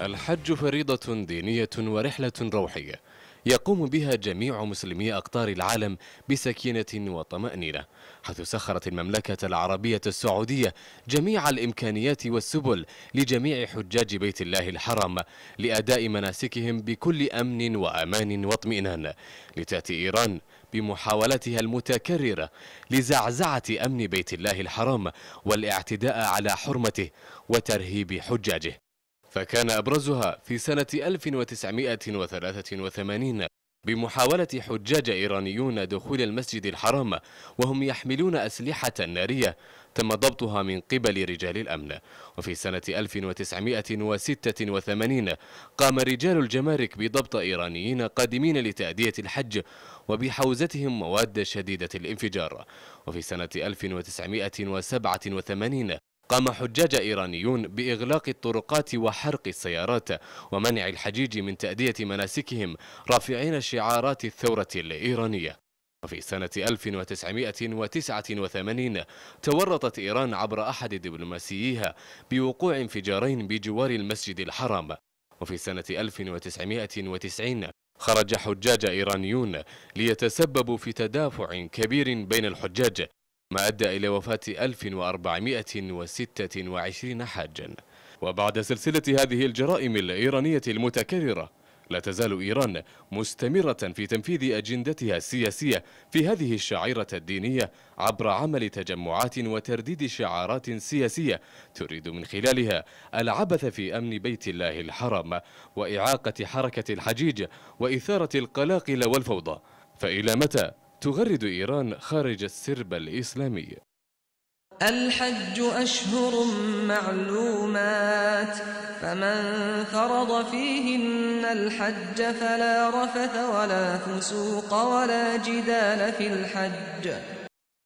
الحج فريضة دينية ورحلة روحية يقوم بها جميع مسلمي أقطار العالم بسكينة وطمأنينة حيث سخرت المملكة العربية السعودية جميع الإمكانيات والسبل لجميع حجاج بيت الله الحرام لأداء مناسكهم بكل أمن وأمان واطمئنان لتأتي إيران بمحاولتها المتكررة لزعزعة أمن بيت الله الحرام والاعتداء على حرمته وترهيب حجاجه فكان أبرزها في سنة 1983 بمحاولة حجاج إيرانيون دخول المسجد الحرام وهم يحملون أسلحة نارية تم ضبطها من قبل رجال الأمن وفي سنة 1986 قام رجال الجمارك بضبط إيرانيين قادمين لتأدية الحج وبحوزتهم مواد شديدة الانفجار وفي سنة 1987 قام حجاج إيرانيون بإغلاق الطرقات وحرق السيارات ومنع الحجيج من تأدية مناسكهم رافعين شعارات الثورة الإيرانية وفي سنة 1989 تورطت إيران عبر أحد دبلوماسييها بوقوع انفجارين بجوار المسجد الحرام وفي سنة 1990 خرج حجاج إيرانيون ليتسببوا في تدافع كبير بين الحجاج ما أدى إلى وفاة 1426 حاجا وبعد سلسلة هذه الجرائم الإيرانية المتكررة لا تزال إيران مستمرة في تنفيذ أجندتها السياسية في هذه الشعيرة الدينية عبر عمل تجمعات وترديد شعارات سياسية تريد من خلالها العبث في أمن بيت الله الحرام وإعاقة حركة الحجيج وإثارة القلاقل والفوضى فإلى متى تغرد إيران خارج السرب الإسلامي الحج أشهر معلومات فمن فرض فيهن الحج فلا رفث ولا فسوق ولا جدال في الحج